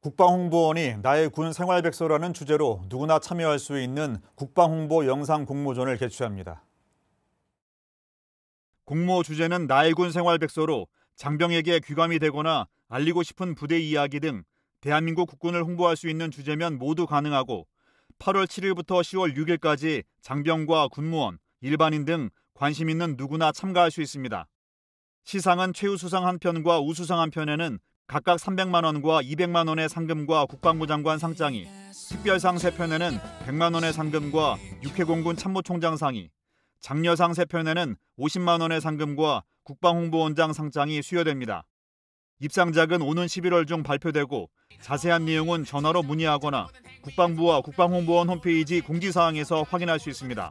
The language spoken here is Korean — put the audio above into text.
국방홍보원이 나의 군 생활백서라는 주제로 누구나 참여할 수 있는 국방홍보 영상 공모전을 개최합니다. 공모 주제는 나의 군 생활백서로 장병에게 귀감이 되거나 알리고 싶은 부대 이야기 등 대한민국 국군을 홍보할 수 있는 주제면 모두 가능하고 8월 7일부터 10월 6일까지 장병과 군무원, 일반인 등 관심 있는 누구나 참가할 수 있습니다. 시상은 최우수상 한 편과 우수상 한 편에는 각각 300만 원과 200만 원의 상금과 국방부 장관 상장이 특별상 3편에는 100만 원의 상금과 육해공군 참모총장 상이 장려상 3편에는 50만 원의 상금과 국방홍보원장 상장이 수여됩니다. 입상작은 오는 11월 중 발표되고 자세한 내용은 전화로 문의하거나 국방부와 국방홍보원 홈페이지 공지사항에서 확인할 수 있습니다.